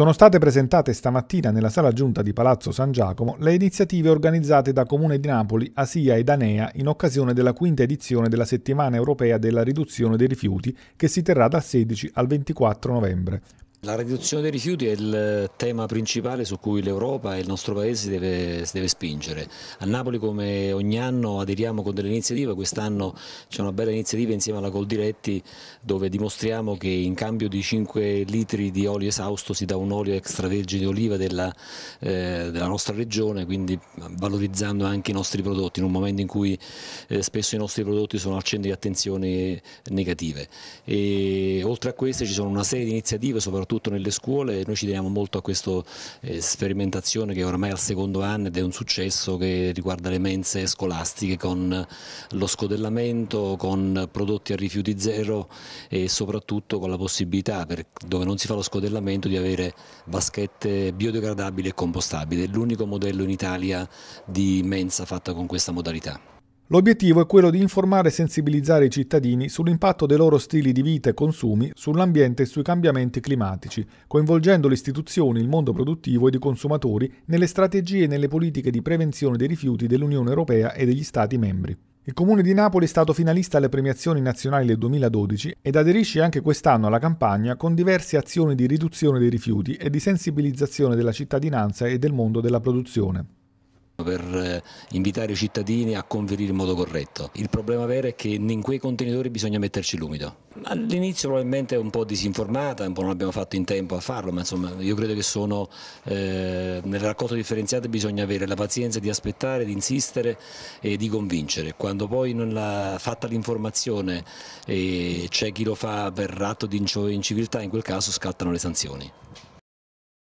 Sono state presentate stamattina nella sala giunta di Palazzo San Giacomo le iniziative organizzate da Comune di Napoli, Asia ed Anea in occasione della quinta edizione della Settimana Europea della Riduzione dei Rifiuti che si terrà dal 16 al 24 novembre. La riduzione dei rifiuti è il tema principale su cui l'Europa e il nostro Paese deve, deve, spingere. A Napoli come ogni anno aderiamo con delle iniziative, quest'anno c'è una bella iniziativa insieme alla Coldiretti dove dimostriamo che in cambio di 5 litri di olio esausto si dà un olio extravergine di oliva della, eh, della, nostra regione, quindi valorizzando anche i nostri prodotti in un momento in cui eh, spesso i nostri prodotti sono al centro di attenzioni negative. E, oltre a queste ci sono una serie di iniziative, soprattutto soprattutto nelle scuole, noi ci teniamo molto a questa eh, sperimentazione che ormai è al secondo anno ed è un successo che riguarda le mense scolastiche con lo scodellamento, con prodotti a rifiuti zero e soprattutto con la possibilità per, dove non si fa lo scodellamento di avere vaschette biodegradabili e compostabili, è l'unico modello in Italia di mensa fatta con questa modalità. L'obiettivo è quello di informare e sensibilizzare i cittadini sull'impatto dei loro stili di vita e consumi sull'ambiente e sui cambiamenti climatici, coinvolgendo le istituzioni, il mondo produttivo ed i consumatori nelle strategie e nelle politiche di prevenzione dei rifiuti dell'Unione Europea e degli Stati membri. Il Comune di Napoli è stato finalista alle premiazioni nazionali del 2012 ed aderisce anche quest'anno alla campagna con diverse azioni di riduzione dei rifiuti e di sensibilizzazione della cittadinanza e del mondo della produzione per eh, invitare i cittadini a conferire in modo corretto. Il problema vero è che in quei contenitori bisogna metterci l'umido. All'inizio probabilmente è un po' disinformata, un po' non abbiamo fatto in tempo a farlo, ma insomma io credo che sono eh, nelle raccolte differenziate bisogna avere la pazienza di aspettare, di insistere e di convincere. Quando poi non l'ha fatta l'informazione e c'è chi lo fa per atto di inciviltà, in quel caso scattano le sanzioni.